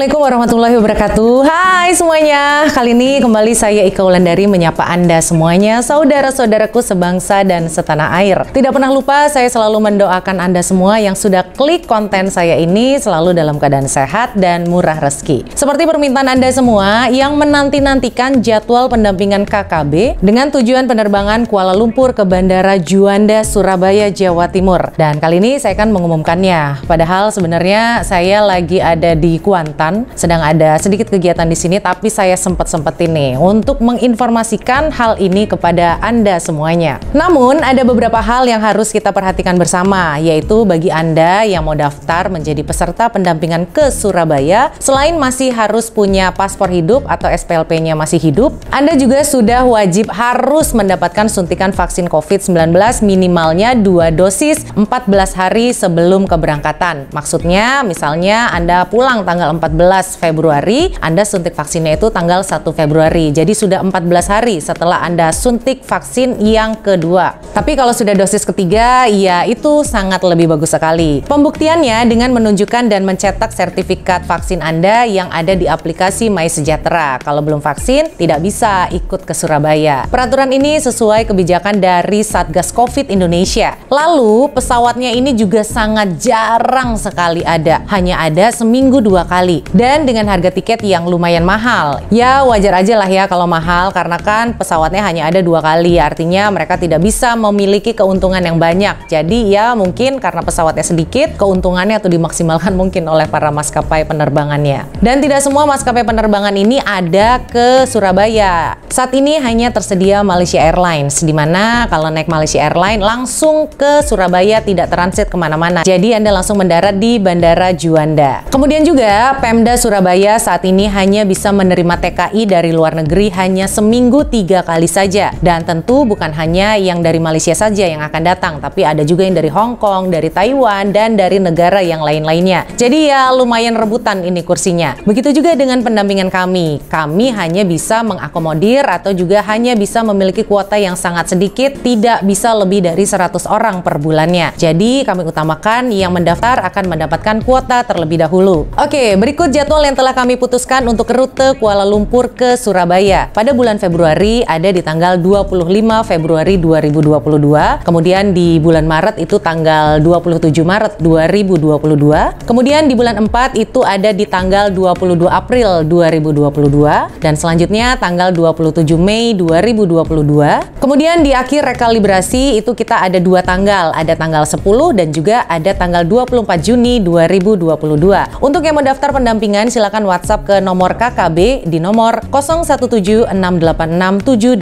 Assalamualaikum warahmatullahi wabarakatuh. Hai semuanya. Kali ini kembali saya Ika Wulandari menyapa Anda semuanya, saudara-saudaraku sebangsa dan setanah air. Tidak pernah lupa saya selalu mendoakan Anda semua yang sudah klik konten saya ini selalu dalam keadaan sehat dan murah rezeki. Seperti permintaan Anda semua yang menanti-nantikan jadwal pendampingan KKB dengan tujuan penerbangan Kuala Lumpur ke Bandara Juanda, Surabaya, Jawa Timur. Dan kali ini saya akan mengumumkannya. Padahal sebenarnya saya lagi ada di Kuantan sedang ada sedikit kegiatan di sini tapi saya sempat-sempetin ini untuk menginformasikan hal ini kepada Anda semuanya. Namun ada beberapa hal yang harus kita perhatikan bersama yaitu bagi Anda yang mau daftar menjadi peserta pendampingan ke Surabaya selain masih harus punya paspor hidup atau SPLP-nya masih hidup, Anda juga sudah wajib harus mendapatkan suntikan vaksin COVID-19 minimalnya dua dosis 14 hari sebelum keberangkatan. Maksudnya misalnya Anda pulang tanggal 14 14 Februari, Anda suntik vaksinnya itu tanggal 1 Februari. Jadi sudah 14 hari setelah Anda suntik vaksin yang kedua. Tapi kalau sudah dosis ketiga, ya itu sangat lebih bagus sekali. Pembuktiannya dengan menunjukkan dan mencetak sertifikat vaksin Anda yang ada di aplikasi My Sejahtera. Kalau belum vaksin, tidak bisa ikut ke Surabaya. Peraturan ini sesuai kebijakan dari Satgas Covid Indonesia. Lalu, pesawatnya ini juga sangat jarang sekali ada. Hanya ada seminggu dua kali dan dengan harga tiket yang lumayan mahal. Ya wajar aja lah ya kalau mahal karena kan pesawatnya hanya ada dua kali artinya mereka tidak bisa memiliki keuntungan yang banyak. Jadi ya mungkin karena pesawatnya sedikit keuntungannya atau dimaksimalkan mungkin oleh para maskapai penerbangannya. Dan tidak semua maskapai penerbangan ini ada ke Surabaya. Saat ini hanya tersedia Malaysia Airlines Dimana kalau naik Malaysia Airlines langsung ke Surabaya tidak transit kemana-mana. Jadi Anda langsung mendarat di Bandara Juanda. Kemudian juga Pemda Surabaya saat ini hanya bisa menerima TKI dari luar negeri hanya seminggu tiga kali saja. Dan tentu bukan hanya yang dari Malaysia saja yang akan datang, tapi ada juga yang dari Hong Kong, dari Taiwan, dan dari negara yang lain-lainnya. Jadi ya lumayan rebutan ini kursinya. Begitu juga dengan pendampingan kami. Kami hanya bisa mengakomodir atau juga hanya bisa memiliki kuota yang sangat sedikit, tidak bisa lebih dari 100 orang per bulannya. Jadi kami utamakan yang mendaftar akan mendapatkan kuota terlebih dahulu. Oke, berikut Berikut jadwal yang telah kami putuskan untuk rute Kuala Lumpur ke Surabaya. Pada bulan Februari ada di tanggal 25 Februari 2022, kemudian di bulan Maret itu tanggal 27 Maret 2022, kemudian di bulan 4 itu ada di tanggal 22 April 2022, dan selanjutnya tanggal 27 Mei 2022. Kemudian di akhir rekalibrasi itu kita ada dua tanggal, ada tanggal 10 dan juga ada tanggal 24 Juni 2022. Untuk yang mendaftar pendaftar pendampingan silakan WhatsApp ke nomor KKB di nomor 0176867855.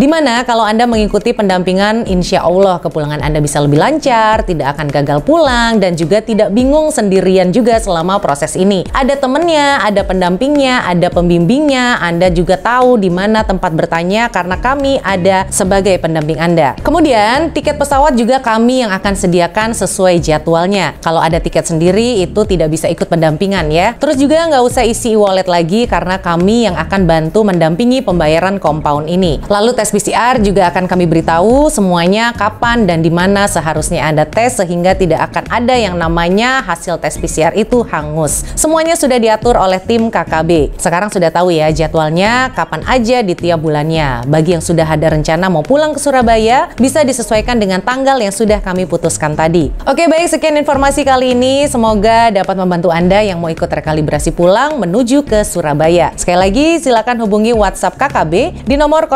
Dimana kalau Anda mengikuti pendampingan, insya Allah kepulangan Anda bisa lebih lancar, tidak akan gagal pulang, dan juga tidak bingung sendirian juga selama proses ini. Ada temennya, ada pendampingnya, ada pembimbingnya, Anda juga tahu di mana tempat bertanya karena kami ada sebagai pendamping Anda. Kemudian, tiket pesawat juga kami yang akan sediakan sesuai jadwalnya. Kalau ada tiket sendiri, itu tidak bisa ikut pendampingan ya. Terus juga nggak usah isi e-wallet lagi karena kami yang akan bantu mendampingi pembayaran compound ini. Lalu tes PCR juga akan kami beritahu semuanya kapan dan di mana seharusnya Anda tes sehingga tidak akan ada yang namanya hasil tes PCR itu hangus. Semuanya sudah diatur oleh tim KKB. Sekarang sudah tahu ya jadwalnya kapan aja di tiap bulannya. Bagi yang sudah ada rencana mau pulang ke Surabaya, bisa disesuaikan dengan tanggal yang sudah kami putuskan tadi. Oke baik, sekian informasi kali ini. Semoga dapat membantu Anda anda yang mau ikut rekalibrasi pulang menuju ke Surabaya. Sekali lagi silakan hubungi WhatsApp KKB di nomor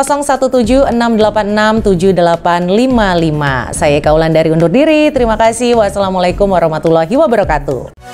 0176867855. Saya Kaulan dari undur diri. Terima kasih. Wassalamualaikum warahmatullahi wabarakatuh.